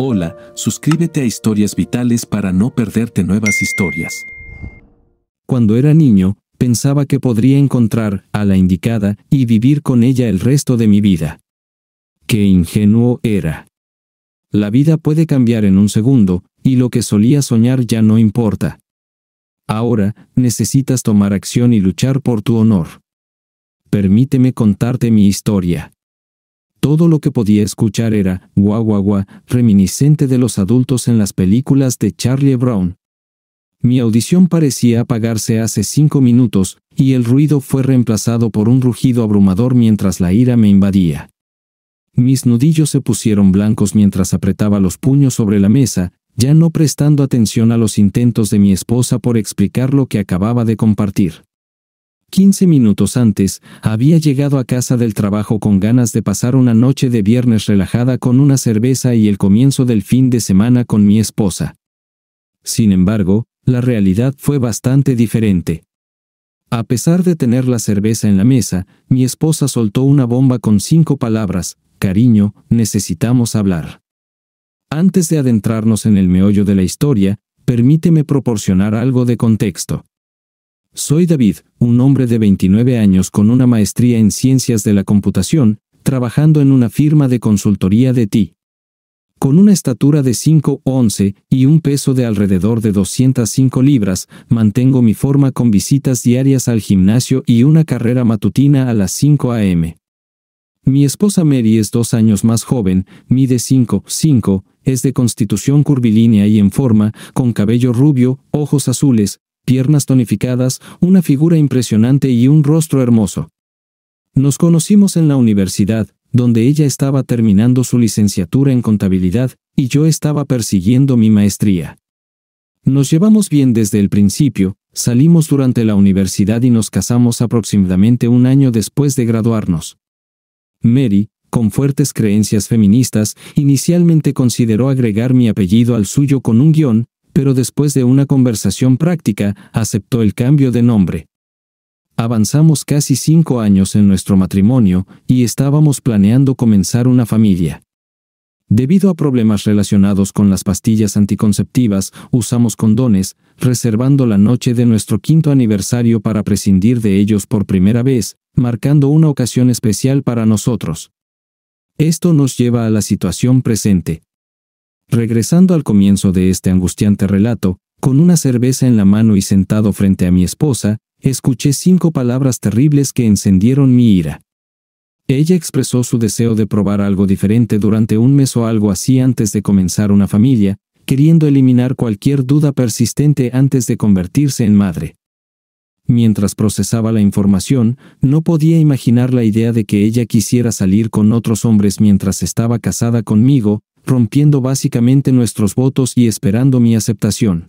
Hola, suscríbete a Historias Vitales para no perderte nuevas historias. Cuando era niño, pensaba que podría encontrar a la indicada y vivir con ella el resto de mi vida. Qué ingenuo era. La vida puede cambiar en un segundo, y lo que solía soñar ya no importa. Ahora, necesitas tomar acción y luchar por tu honor. Permíteme contarte mi historia. Todo lo que podía escuchar era guau guau reminiscente de los adultos en las películas de Charlie Brown. Mi audición parecía apagarse hace cinco minutos, y el ruido fue reemplazado por un rugido abrumador mientras la ira me invadía. Mis nudillos se pusieron blancos mientras apretaba los puños sobre la mesa, ya no prestando atención a los intentos de mi esposa por explicar lo que acababa de compartir. 15 minutos antes, había llegado a casa del trabajo con ganas de pasar una noche de viernes relajada con una cerveza y el comienzo del fin de semana con mi esposa. Sin embargo, la realidad fue bastante diferente. A pesar de tener la cerveza en la mesa, mi esposa soltó una bomba con cinco palabras, cariño, necesitamos hablar. Antes de adentrarnos en el meollo de la historia, permíteme proporcionar algo de contexto. Soy David, un hombre de 29 años con una maestría en ciencias de la computación, trabajando en una firma de consultoría de TI. Con una estatura de 5'11 y un peso de alrededor de 205 libras, mantengo mi forma con visitas diarias al gimnasio y una carrera matutina a las 5 a.m. Mi esposa Mary es dos años más joven, mide 5'5, es de constitución curvilínea y en forma, con cabello rubio, ojos azules, piernas tonificadas, una figura impresionante y un rostro hermoso. Nos conocimos en la universidad, donde ella estaba terminando su licenciatura en contabilidad, y yo estaba persiguiendo mi maestría. Nos llevamos bien desde el principio, salimos durante la universidad y nos casamos aproximadamente un año después de graduarnos. Mary, con fuertes creencias feministas, inicialmente consideró agregar mi apellido al suyo con un guión, pero después de una conversación práctica, aceptó el cambio de nombre. Avanzamos casi cinco años en nuestro matrimonio y estábamos planeando comenzar una familia. Debido a problemas relacionados con las pastillas anticonceptivas, usamos condones, reservando la noche de nuestro quinto aniversario para prescindir de ellos por primera vez, marcando una ocasión especial para nosotros. Esto nos lleva a la situación presente. Regresando al comienzo de este angustiante relato, con una cerveza en la mano y sentado frente a mi esposa, escuché cinco palabras terribles que encendieron mi ira. Ella expresó su deseo de probar algo diferente durante un mes o algo así antes de comenzar una familia, queriendo eliminar cualquier duda persistente antes de convertirse en madre. Mientras procesaba la información, no podía imaginar la idea de que ella quisiera salir con otros hombres mientras estaba casada conmigo, rompiendo básicamente nuestros votos y esperando mi aceptación.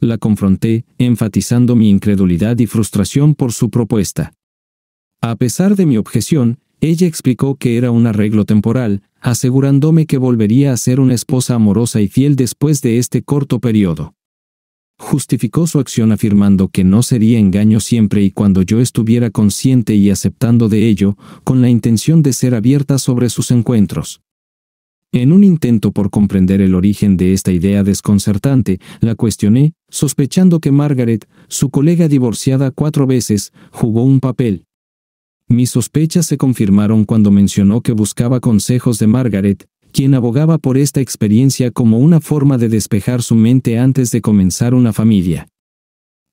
La confronté, enfatizando mi incredulidad y frustración por su propuesta. A pesar de mi objeción, ella explicó que era un arreglo temporal, asegurándome que volvería a ser una esposa amorosa y fiel después de este corto periodo. Justificó su acción afirmando que no sería engaño siempre y cuando yo estuviera consciente y aceptando de ello, con la intención de ser abierta sobre sus encuentros. En un intento por comprender el origen de esta idea desconcertante, la cuestioné, sospechando que Margaret, su colega divorciada cuatro veces, jugó un papel. Mis sospechas se confirmaron cuando mencionó que buscaba consejos de Margaret, quien abogaba por esta experiencia como una forma de despejar su mente antes de comenzar una familia.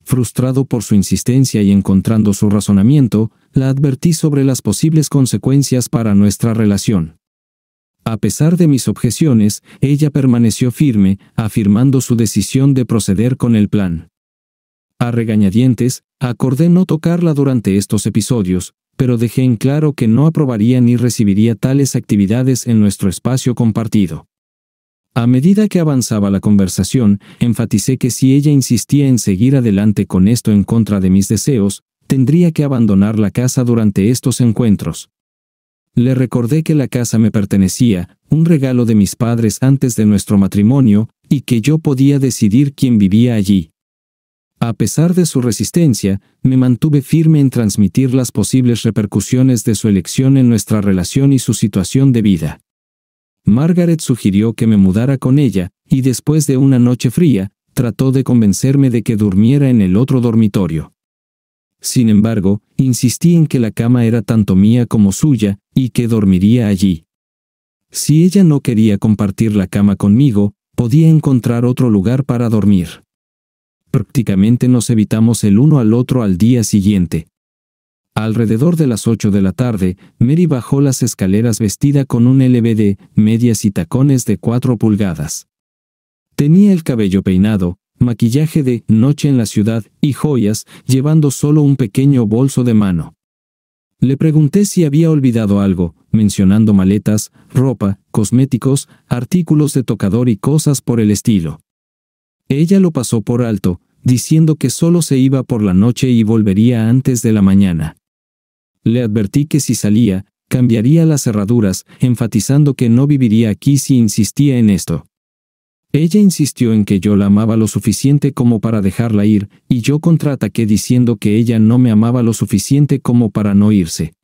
Frustrado por su insistencia y encontrando su razonamiento, la advertí sobre las posibles consecuencias para nuestra relación. A pesar de mis objeciones, ella permaneció firme, afirmando su decisión de proceder con el plan. A regañadientes, acordé no tocarla durante estos episodios, pero dejé en claro que no aprobaría ni recibiría tales actividades en nuestro espacio compartido. A medida que avanzaba la conversación, enfaticé que si ella insistía en seguir adelante con esto en contra de mis deseos, tendría que abandonar la casa durante estos encuentros. Le recordé que la casa me pertenecía, un regalo de mis padres antes de nuestro matrimonio, y que yo podía decidir quién vivía allí. A pesar de su resistencia, me mantuve firme en transmitir las posibles repercusiones de su elección en nuestra relación y su situación de vida. Margaret sugirió que me mudara con ella, y después de una noche fría, trató de convencerme de que durmiera en el otro dormitorio. Sin embargo, insistí en que la cama era tanto mía como suya, y que dormiría allí. Si ella no quería compartir la cama conmigo, podía encontrar otro lugar para dormir. Prácticamente nos evitamos el uno al otro al día siguiente. Alrededor de las 8 de la tarde, Mary bajó las escaleras vestida con un LBD, medias y tacones de cuatro pulgadas. Tenía el cabello peinado, maquillaje de noche en la ciudad y joyas, llevando solo un pequeño bolso de mano. Le pregunté si había olvidado algo, mencionando maletas, ropa, cosméticos, artículos de tocador y cosas por el estilo. Ella lo pasó por alto, diciendo que solo se iba por la noche y volvería antes de la mañana. Le advertí que si salía, cambiaría las cerraduras, enfatizando que no viviría aquí si insistía en esto. Ella insistió en que yo la amaba lo suficiente como para dejarla ir, y yo contraataqué diciendo que ella no me amaba lo suficiente como para no irse.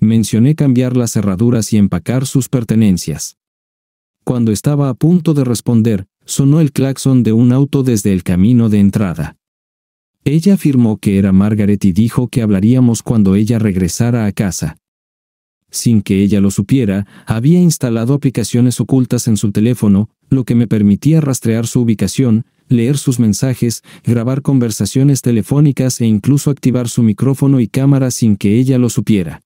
Mencioné cambiar las cerraduras y empacar sus pertenencias. Cuando estaba a punto de responder, sonó el claxon de un auto desde el camino de entrada. Ella afirmó que era Margaret y dijo que hablaríamos cuando ella regresara a casa. Sin que ella lo supiera, había instalado aplicaciones ocultas en su teléfono, lo que me permitía rastrear su ubicación, leer sus mensajes, grabar conversaciones telefónicas e incluso activar su micrófono y cámara sin que ella lo supiera.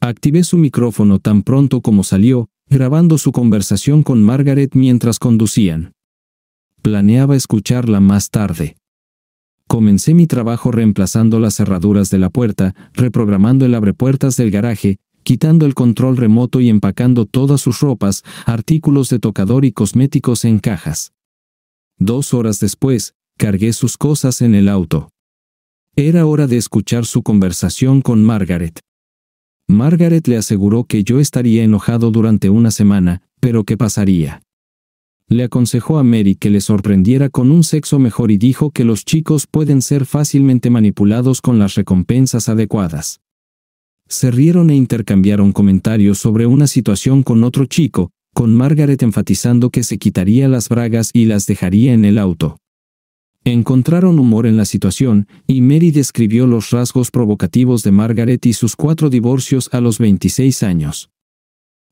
Activé su micrófono tan pronto como salió, grabando su conversación con Margaret mientras conducían. Planeaba escucharla más tarde. Comencé mi trabajo reemplazando las cerraduras de la puerta, reprogramando el abrepuertas del garaje, quitando el control remoto y empacando todas sus ropas, artículos de tocador y cosméticos en cajas. Dos horas después, cargué sus cosas en el auto. Era hora de escuchar su conversación con Margaret. Margaret le aseguró que yo estaría enojado durante una semana, pero ¿qué pasaría. Le aconsejó a Mary que le sorprendiera con un sexo mejor y dijo que los chicos pueden ser fácilmente manipulados con las recompensas adecuadas. Se rieron e intercambiaron comentarios sobre una situación con otro chico, con Margaret enfatizando que se quitaría las bragas y las dejaría en el auto. Encontraron humor en la situación, y Mary describió los rasgos provocativos de Margaret y sus cuatro divorcios a los 26 años.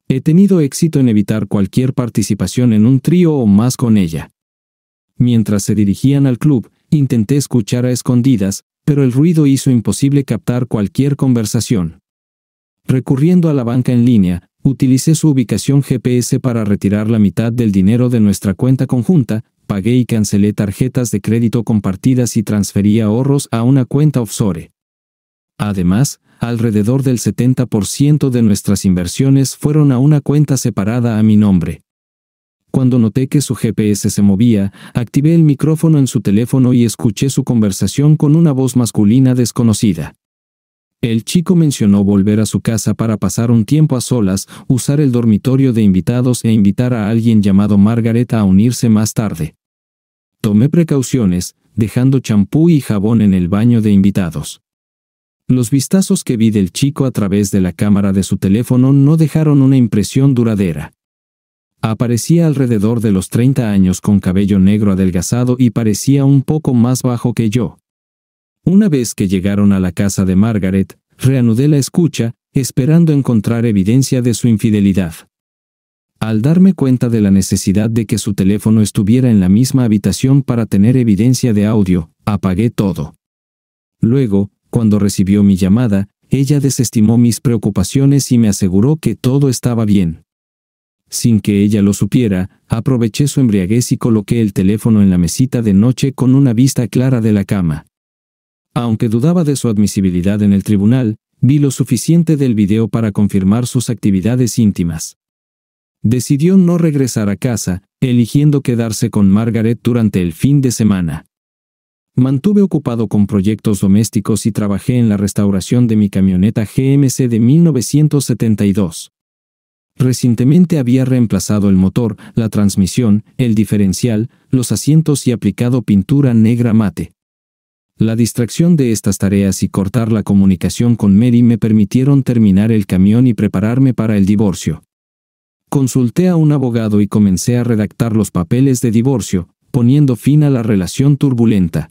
He tenido éxito en evitar cualquier participación en un trío o más con ella. Mientras se dirigían al club, intenté escuchar a escondidas, pero el ruido hizo imposible captar cualquier conversación. Recurriendo a la banca en línea, utilicé su ubicación GPS para retirar la mitad del dinero de nuestra cuenta conjunta, pagué y cancelé tarjetas de crédito compartidas y transferí ahorros a una cuenta offshore. Además, alrededor del 70% de nuestras inversiones fueron a una cuenta separada a mi nombre. Cuando noté que su GPS se movía, activé el micrófono en su teléfono y escuché su conversación con una voz masculina desconocida. El chico mencionó volver a su casa para pasar un tiempo a solas, usar el dormitorio de invitados e invitar a alguien llamado Margaret a unirse más tarde. Tomé precauciones, dejando champú y jabón en el baño de invitados. Los vistazos que vi del chico a través de la cámara de su teléfono no dejaron una impresión duradera. Aparecía alrededor de los 30 años con cabello negro adelgazado y parecía un poco más bajo que yo. Una vez que llegaron a la casa de Margaret, Reanudé la escucha, esperando encontrar evidencia de su infidelidad. Al darme cuenta de la necesidad de que su teléfono estuviera en la misma habitación para tener evidencia de audio, apagué todo. Luego, cuando recibió mi llamada, ella desestimó mis preocupaciones y me aseguró que todo estaba bien. Sin que ella lo supiera, aproveché su embriaguez y coloqué el teléfono en la mesita de noche con una vista clara de la cama. Aunque dudaba de su admisibilidad en el tribunal, vi lo suficiente del video para confirmar sus actividades íntimas. Decidió no regresar a casa, eligiendo quedarse con Margaret durante el fin de semana. Mantuve ocupado con proyectos domésticos y trabajé en la restauración de mi camioneta GMC de 1972. Recientemente había reemplazado el motor, la transmisión, el diferencial, los asientos y aplicado pintura negra mate. La distracción de estas tareas y cortar la comunicación con Mary me permitieron terminar el camión y prepararme para el divorcio. Consulté a un abogado y comencé a redactar los papeles de divorcio, poniendo fin a la relación turbulenta.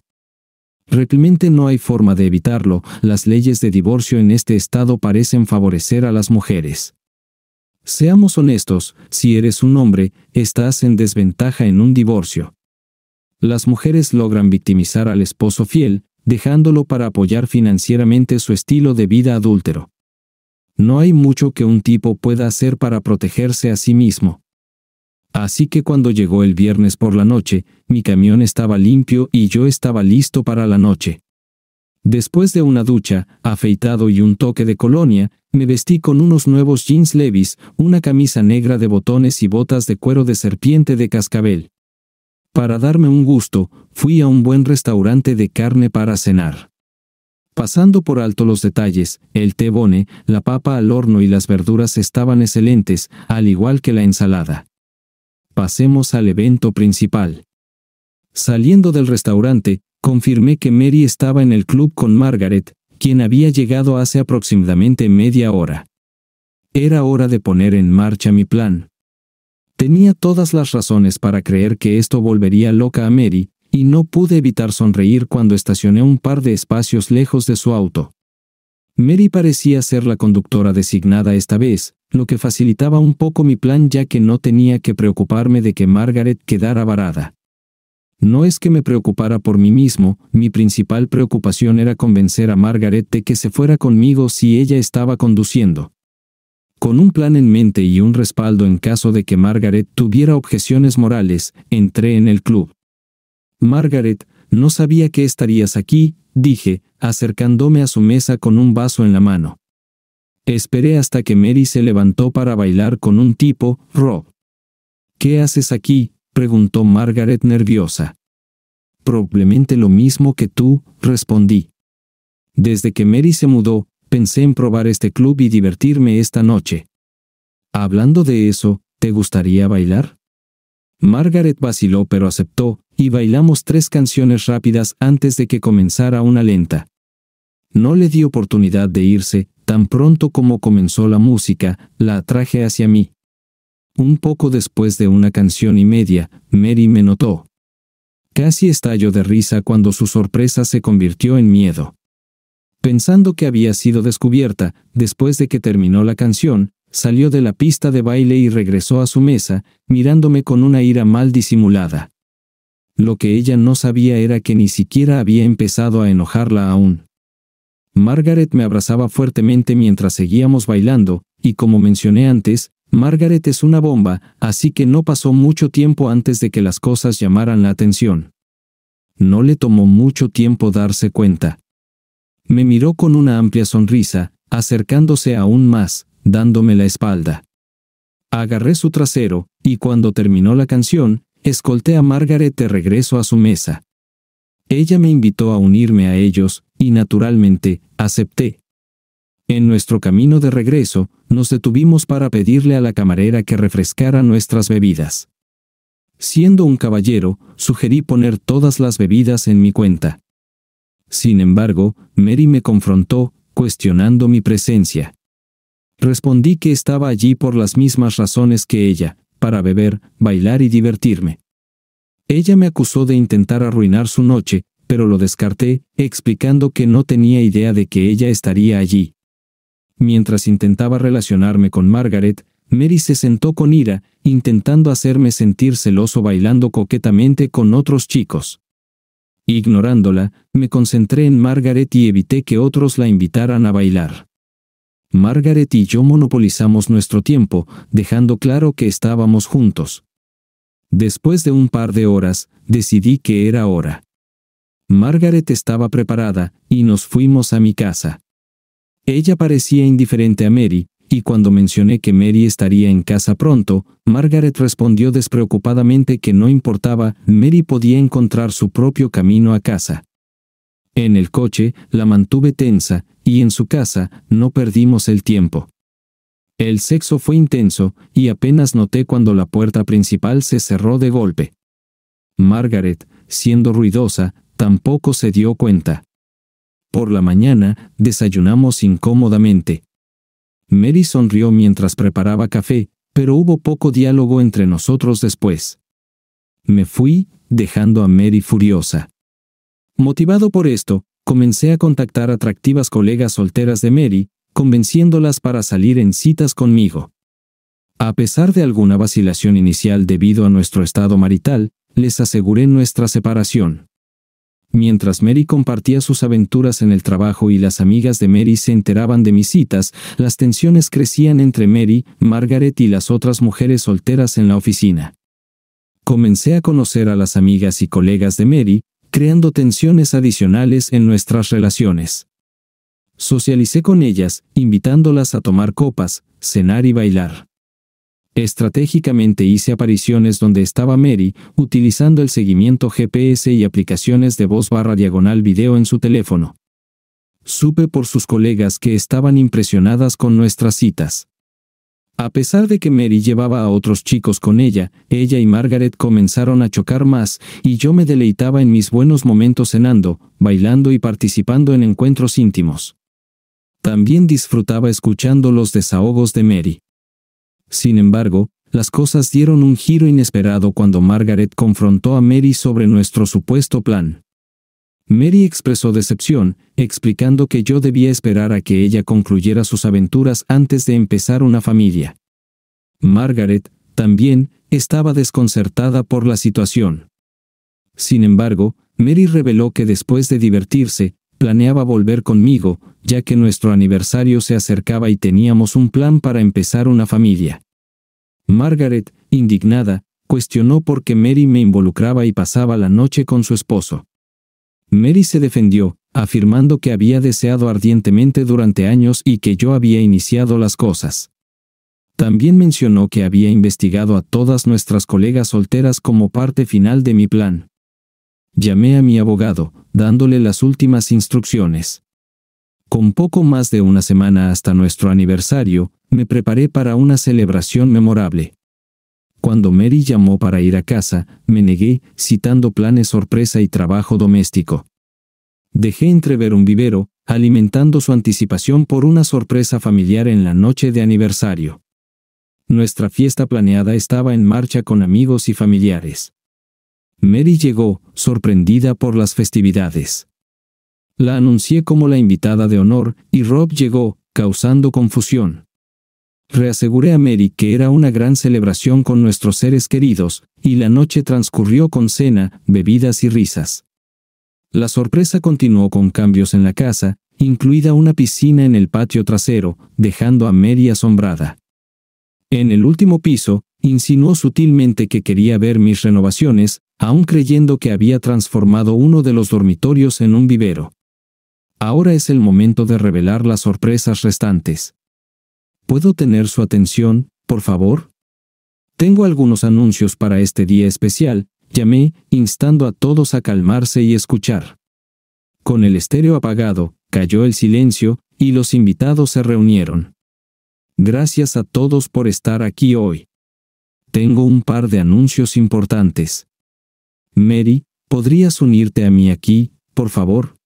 Realmente no hay forma de evitarlo, las leyes de divorcio en este estado parecen favorecer a las mujeres. Seamos honestos, si eres un hombre, estás en desventaja en un divorcio las mujeres logran victimizar al esposo fiel, dejándolo para apoyar financieramente su estilo de vida adúltero. No hay mucho que un tipo pueda hacer para protegerse a sí mismo. Así que cuando llegó el viernes por la noche, mi camión estaba limpio y yo estaba listo para la noche. Después de una ducha, afeitado y un toque de colonia, me vestí con unos nuevos jeans levis, una camisa negra de botones y botas de cuero de serpiente de cascabel. Para darme un gusto, fui a un buen restaurante de carne para cenar. Pasando por alto los detalles, el té bone, la papa al horno y las verduras estaban excelentes, al igual que la ensalada. Pasemos al evento principal. Saliendo del restaurante, confirmé que Mary estaba en el club con Margaret, quien había llegado hace aproximadamente media hora. Era hora de poner en marcha mi plan. Tenía todas las razones para creer que esto volvería loca a Mary, y no pude evitar sonreír cuando estacioné un par de espacios lejos de su auto. Mary parecía ser la conductora designada esta vez, lo que facilitaba un poco mi plan ya que no tenía que preocuparme de que Margaret quedara varada. No es que me preocupara por mí mismo, mi principal preocupación era convencer a Margaret de que se fuera conmigo si ella estaba conduciendo. Con un plan en mente y un respaldo en caso de que Margaret tuviera objeciones morales, entré en el club. Margaret, no sabía que estarías aquí, dije, acercándome a su mesa con un vaso en la mano. Esperé hasta que Mary se levantó para bailar con un tipo, Rob. ¿Qué haces aquí? preguntó Margaret nerviosa. Probablemente lo mismo que tú, respondí. Desde que Mary se mudó, pensé en probar este club y divertirme esta noche. Hablando de eso, ¿te gustaría bailar? Margaret vaciló pero aceptó, y bailamos tres canciones rápidas antes de que comenzara una lenta. No le di oportunidad de irse, tan pronto como comenzó la música, la atraje hacia mí. Un poco después de una canción y media, Mary me notó. Casi estalló de risa cuando su sorpresa se convirtió en miedo. Pensando que había sido descubierta, después de que terminó la canción, salió de la pista de baile y regresó a su mesa, mirándome con una ira mal disimulada. Lo que ella no sabía era que ni siquiera había empezado a enojarla aún. Margaret me abrazaba fuertemente mientras seguíamos bailando, y como mencioné antes, Margaret es una bomba, así que no pasó mucho tiempo antes de que las cosas llamaran la atención. No le tomó mucho tiempo darse cuenta. Me miró con una amplia sonrisa, acercándose aún más, dándome la espalda. Agarré su trasero, y cuando terminó la canción, escolté a Margaret de regreso a su mesa. Ella me invitó a unirme a ellos, y naturalmente, acepté. En nuestro camino de regreso, nos detuvimos para pedirle a la camarera que refrescara nuestras bebidas. Siendo un caballero, sugerí poner todas las bebidas en mi cuenta. Sin embargo, Mary me confrontó, cuestionando mi presencia. Respondí que estaba allí por las mismas razones que ella, para beber, bailar y divertirme. Ella me acusó de intentar arruinar su noche, pero lo descarté, explicando que no tenía idea de que ella estaría allí. Mientras intentaba relacionarme con Margaret, Mary se sentó con ira, intentando hacerme sentir celoso bailando coquetamente con otros chicos. Ignorándola, me concentré en Margaret y evité que otros la invitaran a bailar. Margaret y yo monopolizamos nuestro tiempo, dejando claro que estábamos juntos. Después de un par de horas, decidí que era hora. Margaret estaba preparada, y nos fuimos a mi casa. Ella parecía indiferente a Mary, y cuando mencioné que Mary estaría en casa pronto, Margaret respondió despreocupadamente que no importaba, Mary podía encontrar su propio camino a casa. En el coche, la mantuve tensa, y en su casa, no perdimos el tiempo. El sexo fue intenso, y apenas noté cuando la puerta principal se cerró de golpe. Margaret, siendo ruidosa, tampoco se dio cuenta. Por la mañana, desayunamos incómodamente. Mary sonrió mientras preparaba café, pero hubo poco diálogo entre nosotros después. Me fui, dejando a Mary furiosa. Motivado por esto, comencé a contactar atractivas colegas solteras de Mary, convenciéndolas para salir en citas conmigo. A pesar de alguna vacilación inicial debido a nuestro estado marital, les aseguré nuestra separación. Mientras Mary compartía sus aventuras en el trabajo y las amigas de Mary se enteraban de mis citas, las tensiones crecían entre Mary, Margaret y las otras mujeres solteras en la oficina. Comencé a conocer a las amigas y colegas de Mary, creando tensiones adicionales en nuestras relaciones. Socialicé con ellas, invitándolas a tomar copas, cenar y bailar. Estratégicamente hice apariciones donde estaba Mary, utilizando el seguimiento GPS y aplicaciones de voz barra diagonal video en su teléfono. Supe por sus colegas que estaban impresionadas con nuestras citas. A pesar de que Mary llevaba a otros chicos con ella, ella y Margaret comenzaron a chocar más, y yo me deleitaba en mis buenos momentos cenando, bailando y participando en encuentros íntimos. También disfrutaba escuchando los desahogos de Mary. Sin embargo, las cosas dieron un giro inesperado cuando Margaret confrontó a Mary sobre nuestro supuesto plan. Mary expresó decepción, explicando que yo debía esperar a que ella concluyera sus aventuras antes de empezar una familia. Margaret, también, estaba desconcertada por la situación. Sin embargo, Mary reveló que después de divertirse, planeaba volver conmigo, ya que nuestro aniversario se acercaba y teníamos un plan para empezar una familia. Margaret, indignada, cuestionó por qué Mary me involucraba y pasaba la noche con su esposo. Mary se defendió, afirmando que había deseado ardientemente durante años y que yo había iniciado las cosas. También mencionó que había investigado a todas nuestras colegas solteras como parte final de mi plan. Llamé a mi abogado, dándole las últimas instrucciones. Con poco más de una semana hasta nuestro aniversario, me preparé para una celebración memorable. Cuando Mary llamó para ir a casa, me negué, citando planes sorpresa y trabajo doméstico. Dejé entrever un vivero, alimentando su anticipación por una sorpresa familiar en la noche de aniversario. Nuestra fiesta planeada estaba en marcha con amigos y familiares. Mary llegó, sorprendida por las festividades la anuncié como la invitada de honor, y Rob llegó, causando confusión. Reaseguré a Mary que era una gran celebración con nuestros seres queridos, y la noche transcurrió con cena, bebidas y risas. La sorpresa continuó con cambios en la casa, incluida una piscina en el patio trasero, dejando a Mary asombrada. En el último piso, insinuó sutilmente que quería ver mis renovaciones, aún creyendo que había transformado uno de los dormitorios en un vivero. Ahora es el momento de revelar las sorpresas restantes. ¿Puedo tener su atención, por favor? Tengo algunos anuncios para este día especial, llamé, instando a todos a calmarse y escuchar. Con el estéreo apagado, cayó el silencio, y los invitados se reunieron. Gracias a todos por estar aquí hoy. Tengo un par de anuncios importantes. Mary, ¿podrías unirte a mí aquí, por favor?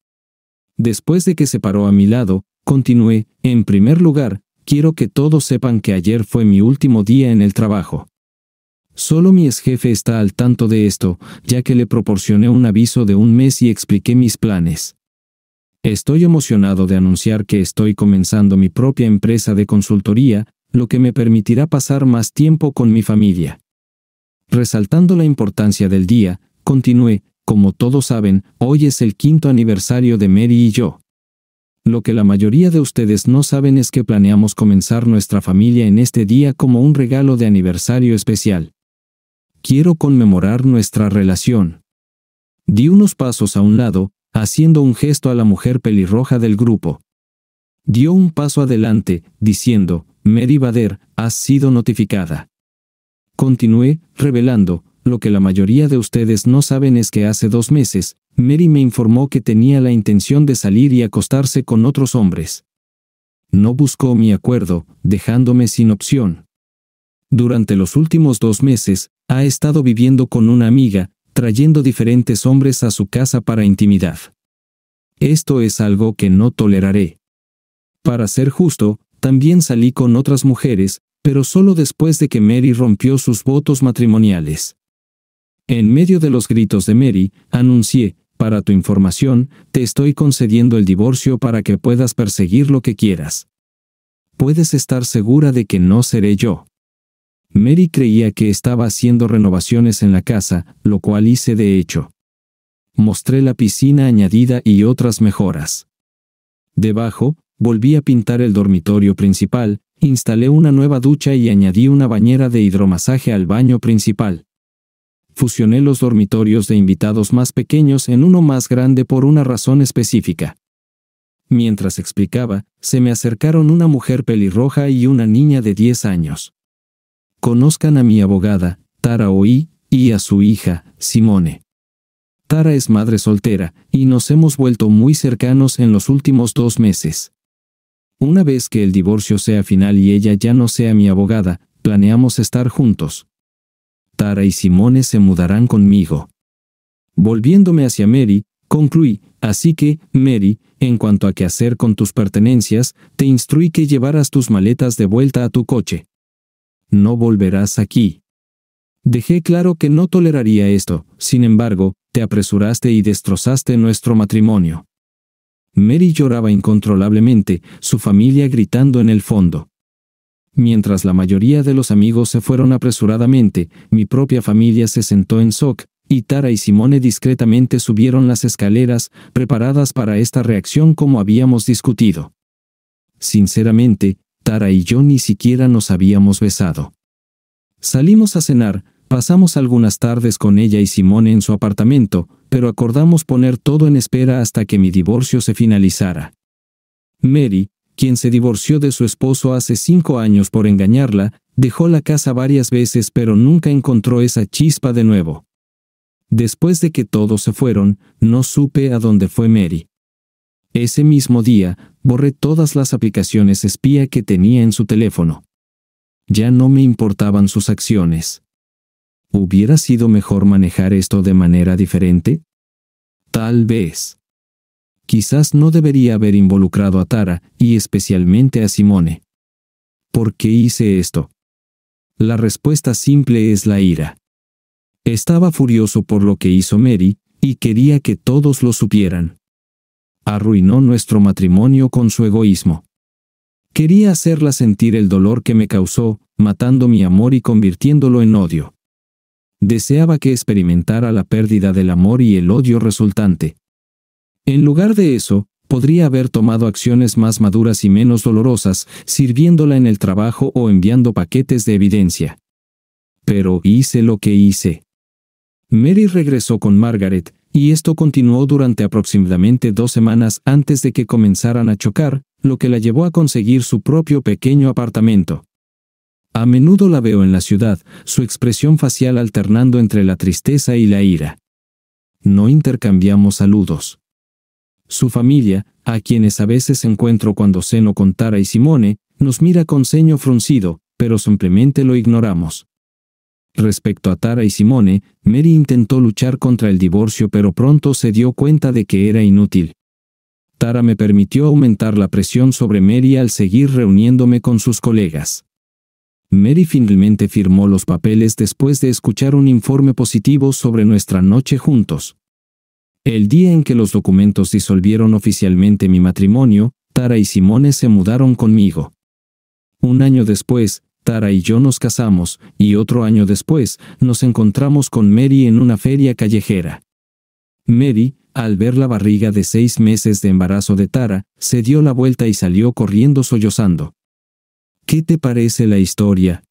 Después de que se paró a mi lado, continué, en primer lugar, quiero que todos sepan que ayer fue mi último día en el trabajo. Solo mi ex jefe está al tanto de esto, ya que le proporcioné un aviso de un mes y expliqué mis planes. Estoy emocionado de anunciar que estoy comenzando mi propia empresa de consultoría, lo que me permitirá pasar más tiempo con mi familia. Resaltando la importancia del día, continué, como todos saben, hoy es el quinto aniversario de Mary y yo. Lo que la mayoría de ustedes no saben es que planeamos comenzar nuestra familia en este día como un regalo de aniversario especial. Quiero conmemorar nuestra relación. Di unos pasos a un lado, haciendo un gesto a la mujer pelirroja del grupo. Dio un paso adelante, diciendo, Mary Bader, has sido notificada. Continué, revelando, lo que la mayoría de ustedes no saben es que hace dos meses, Mary me informó que tenía la intención de salir y acostarse con otros hombres. No buscó mi acuerdo, dejándome sin opción. Durante los últimos dos meses, ha estado viviendo con una amiga, trayendo diferentes hombres a su casa para intimidad. Esto es algo que no toleraré. Para ser justo, también salí con otras mujeres, pero solo después de que Mary rompió sus votos matrimoniales. En medio de los gritos de Mary, anuncié, para tu información, te estoy concediendo el divorcio para que puedas perseguir lo que quieras. Puedes estar segura de que no seré yo. Mary creía que estaba haciendo renovaciones en la casa, lo cual hice de hecho. Mostré la piscina añadida y otras mejoras. Debajo, volví a pintar el dormitorio principal, instalé una nueva ducha y añadí una bañera de hidromasaje al baño principal fusioné los dormitorios de invitados más pequeños en uno más grande por una razón específica. Mientras explicaba, se me acercaron una mujer pelirroja y una niña de 10 años. Conozcan a mi abogada, Tara Oí, y a su hija, Simone. Tara es madre soltera, y nos hemos vuelto muy cercanos en los últimos dos meses. Una vez que el divorcio sea final y ella ya no sea mi abogada, planeamos estar juntos. Tara y Simone se mudarán conmigo. Volviéndome hacia Mary, concluí, así que, Mary, en cuanto a qué hacer con tus pertenencias, te instruí que llevaras tus maletas de vuelta a tu coche. No volverás aquí. Dejé claro que no toleraría esto, sin embargo, te apresuraste y destrozaste nuestro matrimonio. Mary lloraba incontrolablemente, su familia gritando en el fondo. Mientras la mayoría de los amigos se fueron apresuradamente, mi propia familia se sentó en SOC, y Tara y Simone discretamente subieron las escaleras, preparadas para esta reacción como habíamos discutido. Sinceramente, Tara y yo ni siquiera nos habíamos besado. Salimos a cenar, pasamos algunas tardes con ella y Simone en su apartamento, pero acordamos poner todo en espera hasta que mi divorcio se finalizara. Mary, quien se divorció de su esposo hace cinco años por engañarla, dejó la casa varias veces pero nunca encontró esa chispa de nuevo. Después de que todos se fueron, no supe a dónde fue Mary. Ese mismo día, borré todas las aplicaciones espía que tenía en su teléfono. Ya no me importaban sus acciones. ¿Hubiera sido mejor manejar esto de manera diferente? Tal vez quizás no debería haber involucrado a Tara, y especialmente a Simone. ¿Por qué hice esto? La respuesta simple es la ira. Estaba furioso por lo que hizo Mary, y quería que todos lo supieran. Arruinó nuestro matrimonio con su egoísmo. Quería hacerla sentir el dolor que me causó, matando mi amor y convirtiéndolo en odio. Deseaba que experimentara la pérdida del amor y el odio resultante. En lugar de eso, podría haber tomado acciones más maduras y menos dolorosas, sirviéndola en el trabajo o enviando paquetes de evidencia. Pero hice lo que hice. Mary regresó con Margaret, y esto continuó durante aproximadamente dos semanas antes de que comenzaran a chocar, lo que la llevó a conseguir su propio pequeño apartamento. A menudo la veo en la ciudad, su expresión facial alternando entre la tristeza y la ira. No intercambiamos saludos. Su familia, a quienes a veces encuentro cuando ceno con Tara y Simone, nos mira con ceño fruncido, pero simplemente lo ignoramos. Respecto a Tara y Simone, Mary intentó luchar contra el divorcio pero pronto se dio cuenta de que era inútil. Tara me permitió aumentar la presión sobre Mary al seguir reuniéndome con sus colegas. Mary finalmente firmó los papeles después de escuchar un informe positivo sobre nuestra noche juntos. El día en que los documentos disolvieron oficialmente mi matrimonio, Tara y Simone se mudaron conmigo. Un año después, Tara y yo nos casamos, y otro año después, nos encontramos con Mary en una feria callejera. Mary, al ver la barriga de seis meses de embarazo de Tara, se dio la vuelta y salió corriendo sollozando. ¿Qué te parece la historia?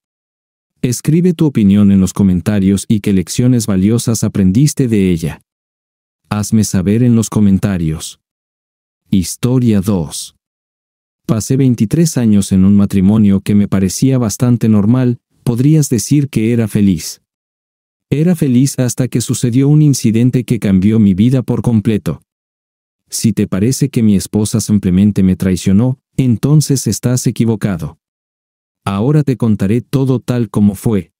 Escribe tu opinión en los comentarios y qué lecciones valiosas aprendiste de ella. Hazme saber en los comentarios. Historia 2. Pasé 23 años en un matrimonio que me parecía bastante normal, podrías decir que era feliz. Era feliz hasta que sucedió un incidente que cambió mi vida por completo. Si te parece que mi esposa simplemente me traicionó, entonces estás equivocado. Ahora te contaré todo tal como fue.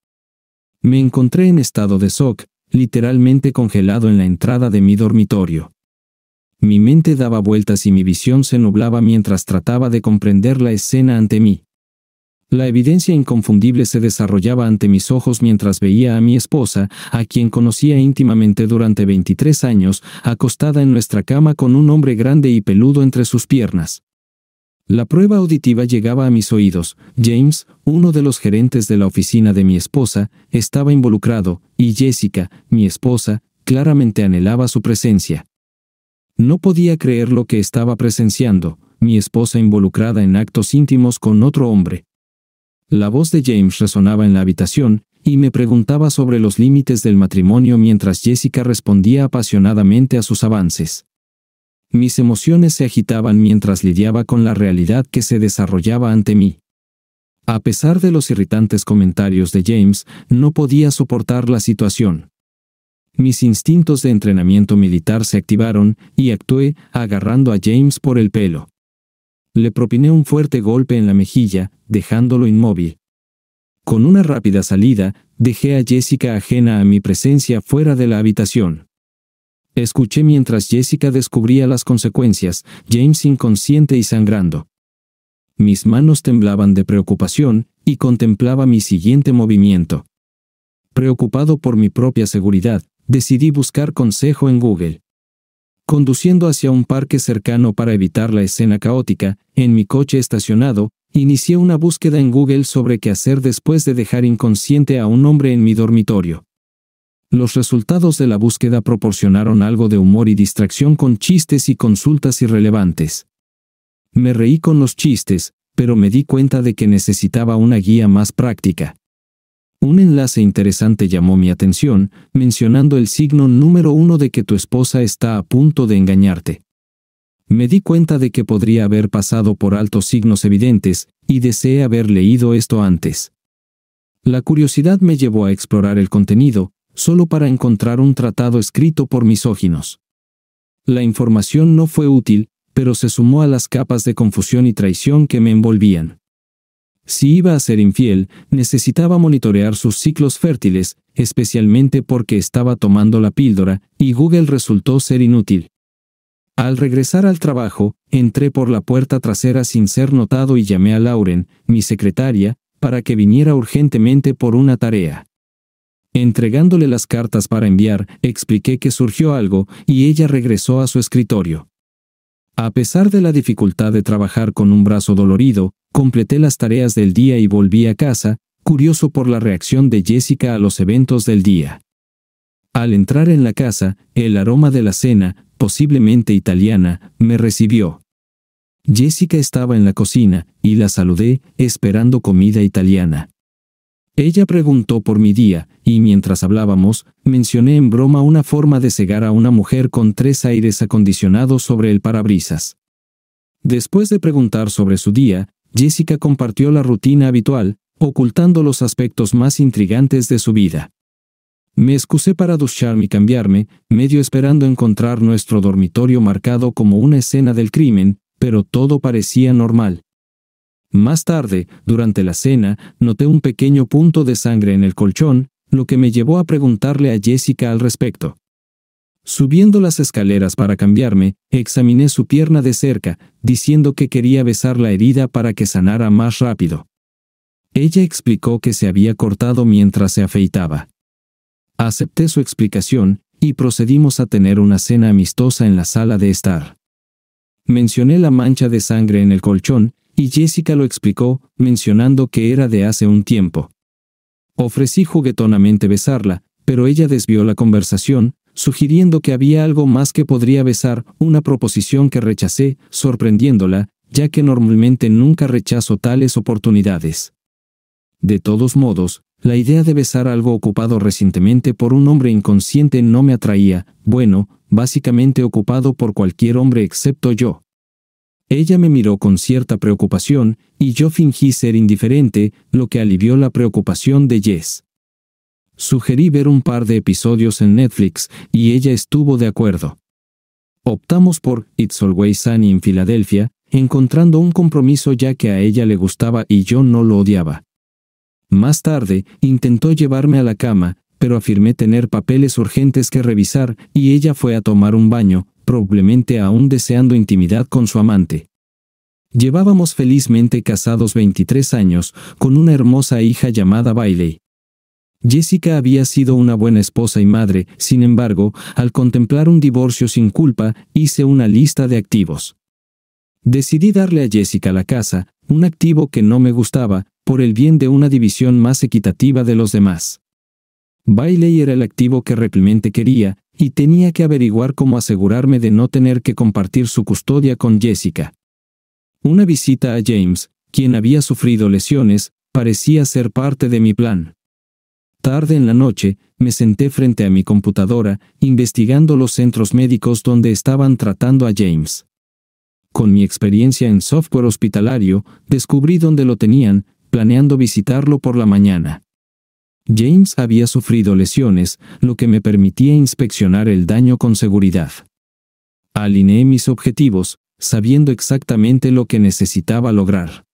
Me encontré en estado de shock, literalmente congelado en la entrada de mi dormitorio. Mi mente daba vueltas y mi visión se nublaba mientras trataba de comprender la escena ante mí. La evidencia inconfundible se desarrollaba ante mis ojos mientras veía a mi esposa, a quien conocía íntimamente durante 23 años, acostada en nuestra cama con un hombre grande y peludo entre sus piernas. La prueba auditiva llegaba a mis oídos. James, uno de los gerentes de la oficina de mi esposa, estaba involucrado, y Jessica, mi esposa, claramente anhelaba su presencia. No podía creer lo que estaba presenciando, mi esposa involucrada en actos íntimos con otro hombre. La voz de James resonaba en la habitación, y me preguntaba sobre los límites del matrimonio mientras Jessica respondía apasionadamente a sus avances. Mis emociones se agitaban mientras lidiaba con la realidad que se desarrollaba ante mí. A pesar de los irritantes comentarios de James, no podía soportar la situación. Mis instintos de entrenamiento militar se activaron y actué agarrando a James por el pelo. Le propiné un fuerte golpe en la mejilla, dejándolo inmóvil. Con una rápida salida, dejé a Jessica ajena a mi presencia fuera de la habitación. Escuché mientras Jessica descubría las consecuencias, James inconsciente y sangrando. Mis manos temblaban de preocupación, y contemplaba mi siguiente movimiento. Preocupado por mi propia seguridad, decidí buscar consejo en Google. Conduciendo hacia un parque cercano para evitar la escena caótica, en mi coche estacionado, inicié una búsqueda en Google sobre qué hacer después de dejar inconsciente a un hombre en mi dormitorio. Los resultados de la búsqueda proporcionaron algo de humor y distracción con chistes y consultas irrelevantes. Me reí con los chistes, pero me di cuenta de que necesitaba una guía más práctica. Un enlace interesante llamó mi atención, mencionando el signo número uno de que tu esposa está a punto de engañarte. Me di cuenta de que podría haber pasado por altos signos evidentes, y deseé haber leído esto antes. La curiosidad me llevó a explorar el contenido, solo para encontrar un tratado escrito por misóginos. La información no fue útil, pero se sumó a las capas de confusión y traición que me envolvían. Si iba a ser infiel, necesitaba monitorear sus ciclos fértiles, especialmente porque estaba tomando la píldora, y Google resultó ser inútil. Al regresar al trabajo, entré por la puerta trasera sin ser notado y llamé a Lauren, mi secretaria, para que viniera urgentemente por una tarea. Entregándole las cartas para enviar, expliqué que surgió algo, y ella regresó a su escritorio. A pesar de la dificultad de trabajar con un brazo dolorido, completé las tareas del día y volví a casa, curioso por la reacción de Jessica a los eventos del día. Al entrar en la casa, el aroma de la cena, posiblemente italiana, me recibió. Jessica estaba en la cocina, y la saludé, esperando comida italiana. Ella preguntó por mi día, y mientras hablábamos, mencioné en broma una forma de cegar a una mujer con tres aires acondicionados sobre el parabrisas. Después de preguntar sobre su día, Jessica compartió la rutina habitual, ocultando los aspectos más intrigantes de su vida. Me excusé para ducharme y cambiarme, medio esperando encontrar nuestro dormitorio marcado como una escena del crimen, pero todo parecía normal. Más tarde, durante la cena, noté un pequeño punto de sangre en el colchón, lo que me llevó a preguntarle a Jessica al respecto. Subiendo las escaleras para cambiarme, examiné su pierna de cerca, diciendo que quería besar la herida para que sanara más rápido. Ella explicó que se había cortado mientras se afeitaba. Acepté su explicación, y procedimos a tener una cena amistosa en la sala de estar. Mencioné la mancha de sangre en el colchón, y Jessica lo explicó, mencionando que era de hace un tiempo. Ofrecí juguetonamente besarla, pero ella desvió la conversación, sugiriendo que había algo más que podría besar, una proposición que rechacé, sorprendiéndola, ya que normalmente nunca rechazo tales oportunidades. De todos modos, la idea de besar algo ocupado recientemente por un hombre inconsciente no me atraía, bueno, básicamente ocupado por cualquier hombre excepto yo. Ella me miró con cierta preocupación, y yo fingí ser indiferente, lo que alivió la preocupación de Jess. Sugerí ver un par de episodios en Netflix, y ella estuvo de acuerdo. Optamos por It's Always Sunny en Filadelfia, encontrando un compromiso ya que a ella le gustaba y yo no lo odiaba. Más tarde, intentó llevarme a la cama, pero afirmé tener papeles urgentes que revisar, y ella fue a tomar un baño, probablemente aún deseando intimidad con su amante. Llevábamos felizmente casados 23 años, con una hermosa hija llamada Bailey. Jessica había sido una buena esposa y madre, sin embargo, al contemplar un divorcio sin culpa, hice una lista de activos. Decidí darle a Jessica la casa, un activo que no me gustaba, por el bien de una división más equitativa de los demás. Bailey era el activo que realmente quería, y tenía que averiguar cómo asegurarme de no tener que compartir su custodia con Jessica. Una visita a James, quien había sufrido lesiones, parecía ser parte de mi plan. Tarde en la noche, me senté frente a mi computadora, investigando los centros médicos donde estaban tratando a James. Con mi experiencia en software hospitalario, descubrí dónde lo tenían, planeando visitarlo por la mañana. James había sufrido lesiones, lo que me permitía inspeccionar el daño con seguridad. Alineé mis objetivos, sabiendo exactamente lo que necesitaba lograr.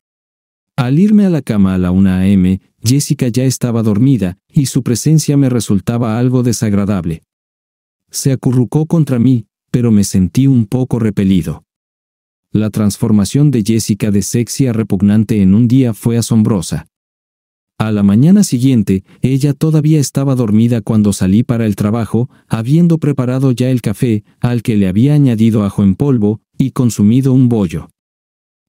Al irme a la cama a la 1 a.m., Jessica ya estaba dormida, y su presencia me resultaba algo desagradable. Se acurrucó contra mí, pero me sentí un poco repelido. La transformación de Jessica de sexy a repugnante en un día fue asombrosa. A la mañana siguiente, ella todavía estaba dormida cuando salí para el trabajo, habiendo preparado ya el café, al que le había añadido ajo en polvo, y consumido un bollo.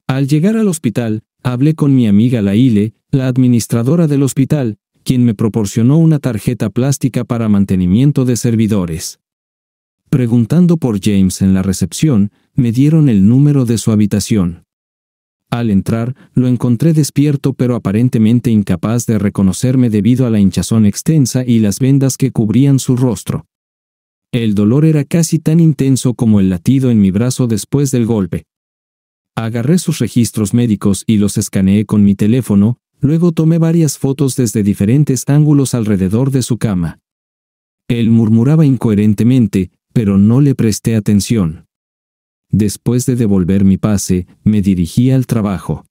Al llegar al hospital, hablé con mi amiga Laile, la administradora del hospital, quien me proporcionó una tarjeta plástica para mantenimiento de servidores. Preguntando por James en la recepción, me dieron el número de su habitación. Al entrar, lo encontré despierto pero aparentemente incapaz de reconocerme debido a la hinchazón extensa y las vendas que cubrían su rostro. El dolor era casi tan intenso como el latido en mi brazo después del golpe. Agarré sus registros médicos y los escaneé con mi teléfono, luego tomé varias fotos desde diferentes ángulos alrededor de su cama. Él murmuraba incoherentemente, pero no le presté atención. Después de devolver mi pase, me dirigí al trabajo.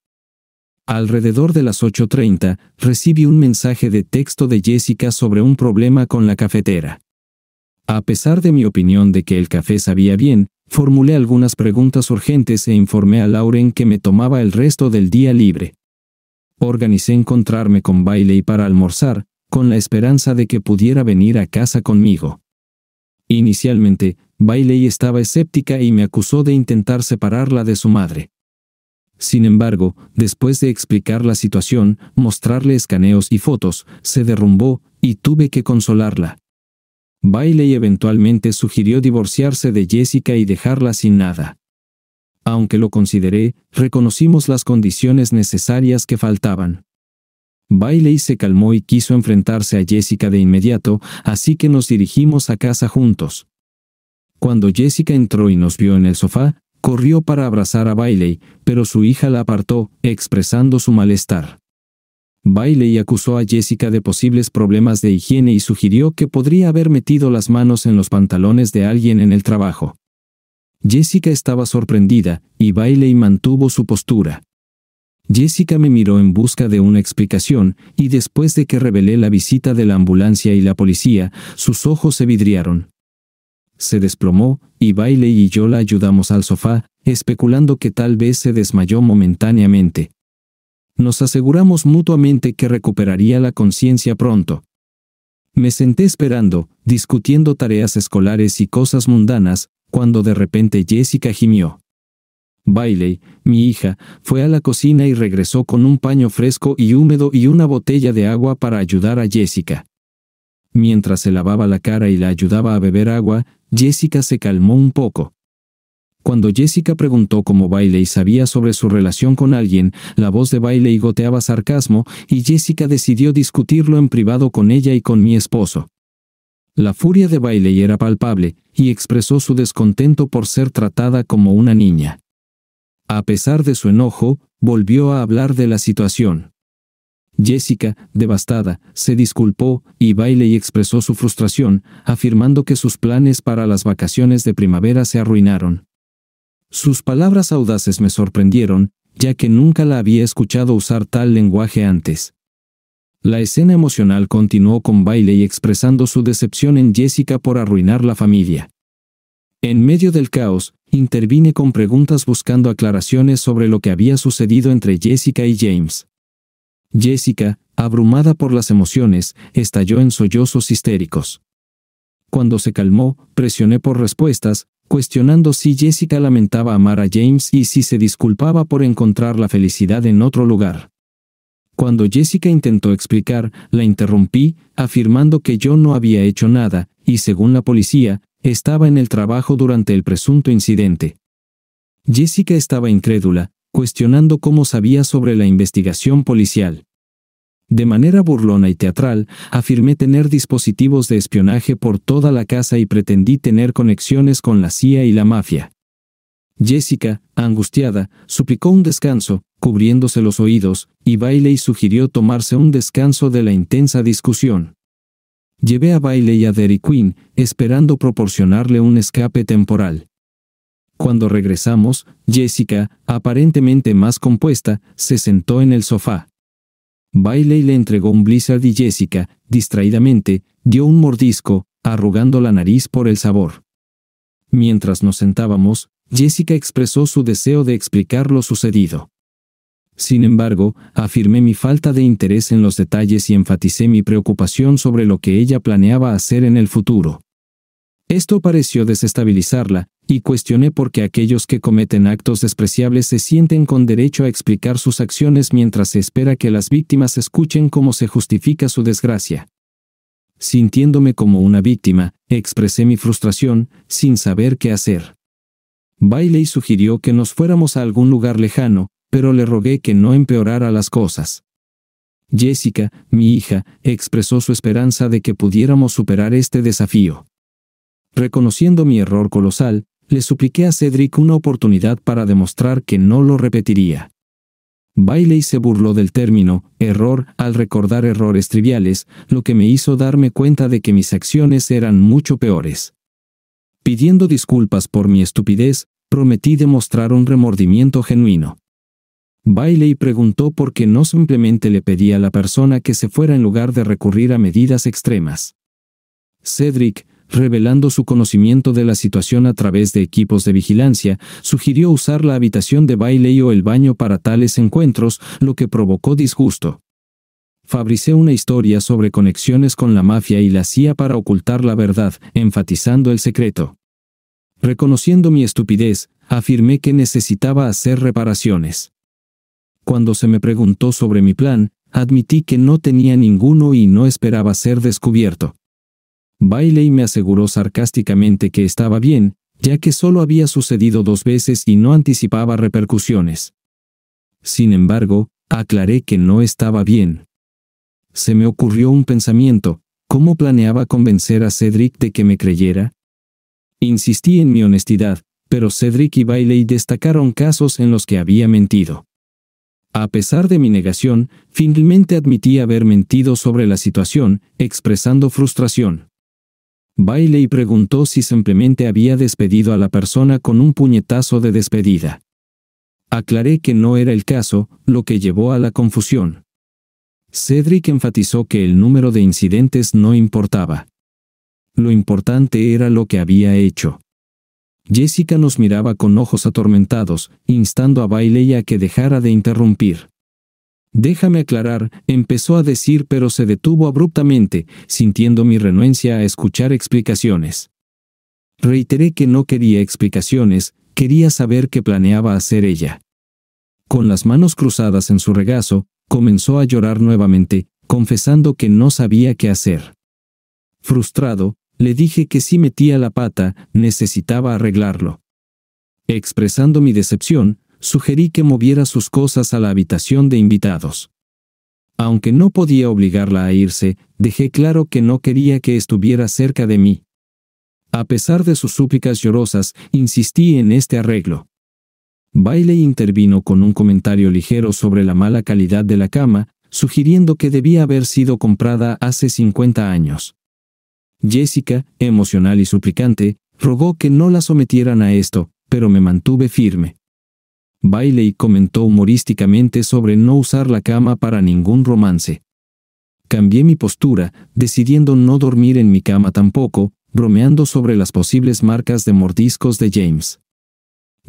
Alrededor de las 8.30, recibí un mensaje de texto de Jessica sobre un problema con la cafetera. A pesar de mi opinión de que el café sabía bien, formulé algunas preguntas urgentes e informé a Lauren que me tomaba el resto del día libre. Organicé encontrarme con Bailey para almorzar, con la esperanza de que pudiera venir a casa conmigo. Inicialmente, Bailey estaba escéptica y me acusó de intentar separarla de su madre. Sin embargo, después de explicar la situación, mostrarle escaneos y fotos, se derrumbó y tuve que consolarla. Bailey eventualmente sugirió divorciarse de Jessica y dejarla sin nada. Aunque lo consideré, reconocimos las condiciones necesarias que faltaban. Bailey se calmó y quiso enfrentarse a Jessica de inmediato, así que nos dirigimos a casa juntos. Cuando Jessica entró y nos vio en el sofá, corrió para abrazar a Bailey, pero su hija la apartó, expresando su malestar. Bailey acusó a Jessica de posibles problemas de higiene y sugirió que podría haber metido las manos en los pantalones de alguien en el trabajo. Jessica estaba sorprendida, y Bailey mantuvo su postura. Jessica me miró en busca de una explicación, y después de que revelé la visita de la ambulancia y la policía, sus ojos se vidriaron. Se desplomó, y Bailey y yo la ayudamos al sofá, especulando que tal vez se desmayó momentáneamente. Nos aseguramos mutuamente que recuperaría la conciencia pronto. Me senté esperando, discutiendo tareas escolares y cosas mundanas, cuando de repente Jessica gimió. Bailey, mi hija, fue a la cocina y regresó con un paño fresco y húmedo y una botella de agua para ayudar a Jessica. Mientras se lavaba la cara y la ayudaba a beber agua, Jessica se calmó un poco. Cuando Jessica preguntó cómo Bailey sabía sobre su relación con alguien, la voz de Bailey goteaba sarcasmo y Jessica decidió discutirlo en privado con ella y con mi esposo. La furia de Bailey era palpable y expresó su descontento por ser tratada como una niña. A pesar de su enojo, volvió a hablar de la situación. Jessica, devastada, se disculpó y Bailey expresó su frustración, afirmando que sus planes para las vacaciones de primavera se arruinaron. Sus palabras audaces me sorprendieron, ya que nunca la había escuchado usar tal lenguaje antes. La escena emocional continuó con Bailey expresando su decepción en Jessica por arruinar la familia. En medio del caos, intervine con preguntas buscando aclaraciones sobre lo que había sucedido entre Jessica y James. Jessica, abrumada por las emociones, estalló en sollozos histéricos. Cuando se calmó, presioné por respuestas, cuestionando si Jessica lamentaba amar a James y si se disculpaba por encontrar la felicidad en otro lugar. Cuando Jessica intentó explicar, la interrumpí, afirmando que yo no había hecho nada, y según la policía, estaba en el trabajo durante el presunto incidente. Jessica estaba incrédula, cuestionando cómo sabía sobre la investigación policial. De manera burlona y teatral, afirmé tener dispositivos de espionaje por toda la casa y pretendí tener conexiones con la CIA y la mafia. Jessica, angustiada, suplicó un descanso, cubriéndose los oídos, y Bailey sugirió tomarse un descanso de la intensa discusión llevé a Bailey y a Derry Quinn, esperando proporcionarle un escape temporal. Cuando regresamos, Jessica, aparentemente más compuesta, se sentó en el sofá. Bailey le entregó un blizzard y Jessica, distraídamente, dio un mordisco, arrugando la nariz por el sabor. Mientras nos sentábamos, Jessica expresó su deseo de explicar lo sucedido. Sin embargo, afirmé mi falta de interés en los detalles y enfaticé mi preocupación sobre lo que ella planeaba hacer en el futuro. Esto pareció desestabilizarla, y cuestioné por qué aquellos que cometen actos despreciables se sienten con derecho a explicar sus acciones mientras se espera que las víctimas escuchen cómo se justifica su desgracia. Sintiéndome como una víctima, expresé mi frustración, sin saber qué hacer. Bailey sugirió que nos fuéramos a algún lugar lejano, pero le rogué que no empeorara las cosas. Jessica, mi hija, expresó su esperanza de que pudiéramos superar este desafío. Reconociendo mi error colosal, le supliqué a Cedric una oportunidad para demostrar que no lo repetiría. Bailey se burló del término error al recordar errores triviales, lo que me hizo darme cuenta de que mis acciones eran mucho peores. Pidiendo disculpas por mi estupidez, prometí demostrar un remordimiento genuino. Bailey preguntó por qué no simplemente le pedía a la persona que se fuera en lugar de recurrir a medidas extremas. Cedric, revelando su conocimiento de la situación a través de equipos de vigilancia, sugirió usar la habitación de Bailey o el baño para tales encuentros, lo que provocó disgusto. Fabricé una historia sobre conexiones con la mafia y la hacía para ocultar la verdad, enfatizando el secreto. Reconociendo mi estupidez, afirmé que necesitaba hacer reparaciones. Cuando se me preguntó sobre mi plan, admití que no tenía ninguno y no esperaba ser descubierto. Bailey me aseguró sarcásticamente que estaba bien, ya que solo había sucedido dos veces y no anticipaba repercusiones. Sin embargo, aclaré que no estaba bien. Se me ocurrió un pensamiento, ¿cómo planeaba convencer a Cedric de que me creyera? Insistí en mi honestidad, pero Cedric y Bailey destacaron casos en los que había mentido. A pesar de mi negación, finalmente admití haber mentido sobre la situación, expresando frustración. Bailey preguntó si simplemente había despedido a la persona con un puñetazo de despedida. Aclaré que no era el caso, lo que llevó a la confusión. Cedric enfatizó que el número de incidentes no importaba. Lo importante era lo que había hecho. Jessica nos miraba con ojos atormentados, instando a Bailey a que dejara de interrumpir. Déjame aclarar, empezó a decir pero se detuvo abruptamente, sintiendo mi renuencia a escuchar explicaciones. Reiteré que no quería explicaciones, quería saber qué planeaba hacer ella. Con las manos cruzadas en su regazo, comenzó a llorar nuevamente, confesando que no sabía qué hacer. Frustrado, le dije que si metía la pata, necesitaba arreglarlo. Expresando mi decepción, sugerí que moviera sus cosas a la habitación de invitados. Aunque no podía obligarla a irse, dejé claro que no quería que estuviera cerca de mí. A pesar de sus súplicas llorosas, insistí en este arreglo. Bailey intervino con un comentario ligero sobre la mala calidad de la cama, sugiriendo que debía haber sido comprada hace 50 años. Jessica, emocional y suplicante, rogó que no la sometieran a esto, pero me mantuve firme. Bailey comentó humorísticamente sobre no usar la cama para ningún romance. Cambié mi postura, decidiendo no dormir en mi cama tampoco, bromeando sobre las posibles marcas de mordiscos de James.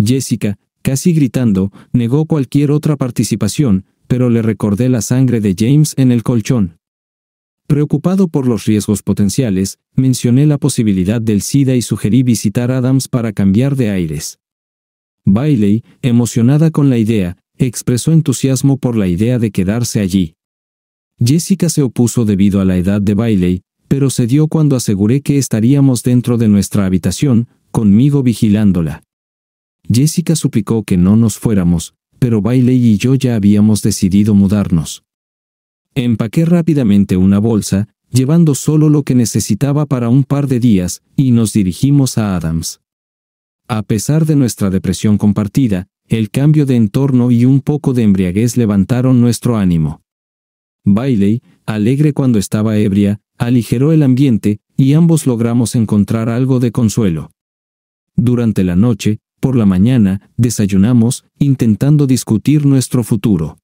Jessica, casi gritando, negó cualquier otra participación, pero le recordé la sangre de James en el colchón. Preocupado por los riesgos potenciales, mencioné la posibilidad del SIDA y sugerí visitar Adams para cambiar de aires. Bailey, emocionada con la idea, expresó entusiasmo por la idea de quedarse allí. Jessica se opuso debido a la edad de Bailey, pero cedió cuando aseguré que estaríamos dentro de nuestra habitación, conmigo vigilándola. Jessica suplicó que no nos fuéramos, pero Bailey y yo ya habíamos decidido mudarnos. Empaqué rápidamente una bolsa, llevando solo lo que necesitaba para un par de días, y nos dirigimos a Adams. A pesar de nuestra depresión compartida, el cambio de entorno y un poco de embriaguez levantaron nuestro ánimo. Bailey, alegre cuando estaba ebria, aligeró el ambiente, y ambos logramos encontrar algo de consuelo. Durante la noche, por la mañana, desayunamos, intentando discutir nuestro futuro.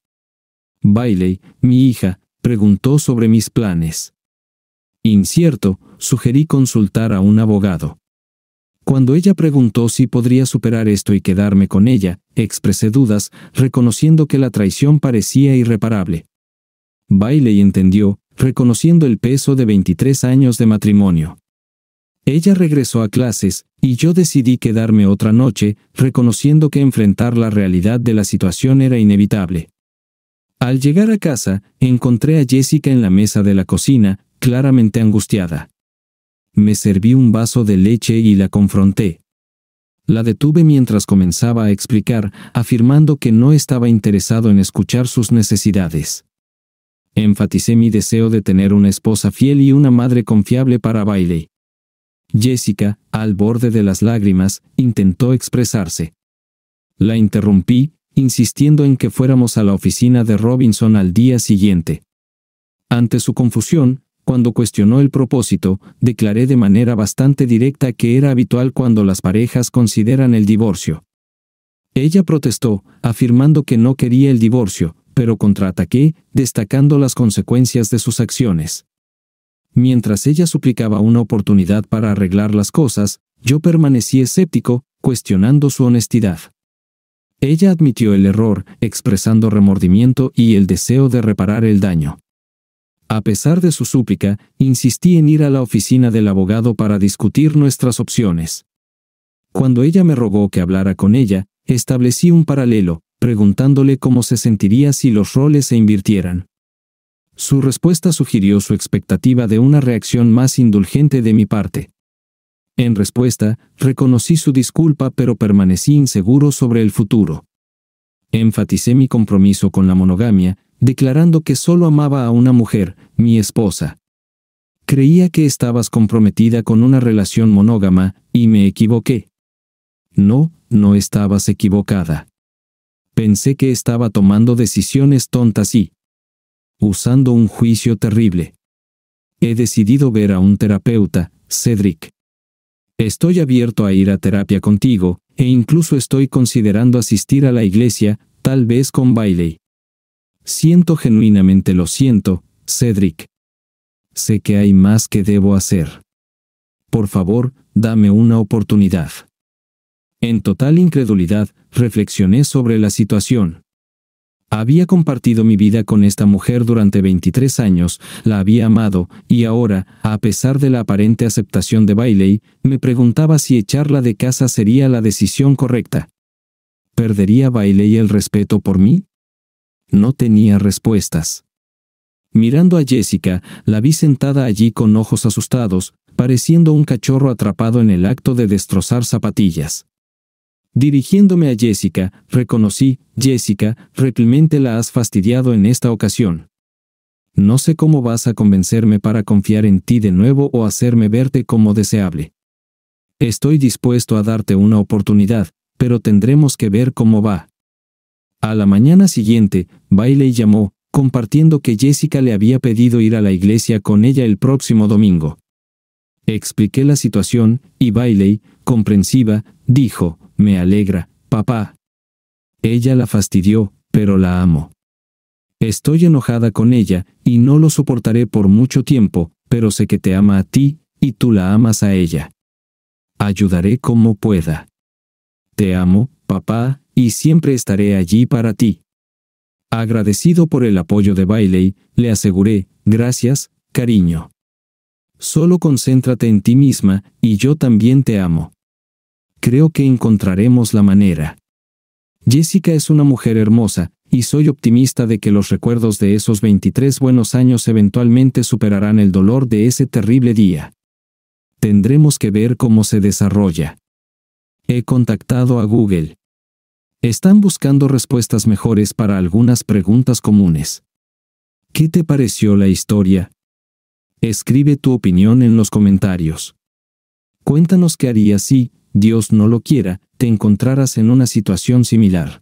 Bailey, mi hija, preguntó sobre mis planes. Incierto, sugerí consultar a un abogado. Cuando ella preguntó si podría superar esto y quedarme con ella, expresé dudas, reconociendo que la traición parecía irreparable. Bailey entendió, reconociendo el peso de 23 años de matrimonio. Ella regresó a clases, y yo decidí quedarme otra noche, reconociendo que enfrentar la realidad de la situación era inevitable. Al llegar a casa, encontré a Jessica en la mesa de la cocina, claramente angustiada. Me serví un vaso de leche y la confronté. La detuve mientras comenzaba a explicar, afirmando que no estaba interesado en escuchar sus necesidades. Enfaticé mi deseo de tener una esposa fiel y una madre confiable para baile. Jessica, al borde de las lágrimas, intentó expresarse. La interrumpí, insistiendo en que fuéramos a la oficina de Robinson al día siguiente. Ante su confusión, cuando cuestionó el propósito, declaré de manera bastante directa que era habitual cuando las parejas consideran el divorcio. Ella protestó, afirmando que no quería el divorcio, pero contraataqué, destacando las consecuencias de sus acciones. Mientras ella suplicaba una oportunidad para arreglar las cosas, yo permanecí escéptico, cuestionando su honestidad. Ella admitió el error, expresando remordimiento y el deseo de reparar el daño. A pesar de su súplica, insistí en ir a la oficina del abogado para discutir nuestras opciones. Cuando ella me rogó que hablara con ella, establecí un paralelo, preguntándole cómo se sentiría si los roles se invirtieran. Su respuesta sugirió su expectativa de una reacción más indulgente de mi parte. En respuesta, reconocí su disculpa pero permanecí inseguro sobre el futuro. Enfaticé mi compromiso con la monogamia, declarando que solo amaba a una mujer, mi esposa. Creía que estabas comprometida con una relación monógama, y me equivoqué. No, no estabas equivocada. Pensé que estaba tomando decisiones tontas y... usando un juicio terrible. He decidido ver a un terapeuta, Cedric. Estoy abierto a ir a terapia contigo, e incluso estoy considerando asistir a la iglesia, tal vez con Bailey. Siento genuinamente lo siento, Cedric. Sé que hay más que debo hacer. Por favor, dame una oportunidad. En total incredulidad, reflexioné sobre la situación. Había compartido mi vida con esta mujer durante 23 años, la había amado, y ahora, a pesar de la aparente aceptación de Bailey, me preguntaba si echarla de casa sería la decisión correcta. ¿Perdería Bailey el respeto por mí? No tenía respuestas. Mirando a Jessica, la vi sentada allí con ojos asustados, pareciendo un cachorro atrapado en el acto de destrozar zapatillas. Dirigiéndome a Jessica, reconocí, Jessica, realmente la has fastidiado en esta ocasión. No sé cómo vas a convencerme para confiar en ti de nuevo o hacerme verte como deseable. Estoy dispuesto a darte una oportunidad, pero tendremos que ver cómo va. A la mañana siguiente, Bailey llamó, compartiendo que Jessica le había pedido ir a la iglesia con ella el próximo domingo. Expliqué la situación, y Bailey, comprensiva, dijo, me alegra, papá. Ella la fastidió, pero la amo. Estoy enojada con ella, y no lo soportaré por mucho tiempo, pero sé que te ama a ti, y tú la amas a ella. Ayudaré como pueda. Te amo, papá, y siempre estaré allí para ti. Agradecido por el apoyo de Bailey, le aseguré, gracias, cariño. Solo concéntrate en ti misma, y yo también te amo. Creo que encontraremos la manera. Jessica es una mujer hermosa, y soy optimista de que los recuerdos de esos 23 buenos años eventualmente superarán el dolor de ese terrible día. Tendremos que ver cómo se desarrolla. He contactado a Google. Están buscando respuestas mejores para algunas preguntas comunes. ¿Qué te pareció la historia? Escribe tu opinión en los comentarios. Cuéntanos qué harías si, Dios no lo quiera, te encontrarás en una situación similar.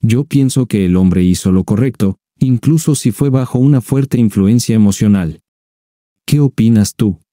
Yo pienso que el hombre hizo lo correcto, incluso si fue bajo una fuerte influencia emocional. ¿Qué opinas tú?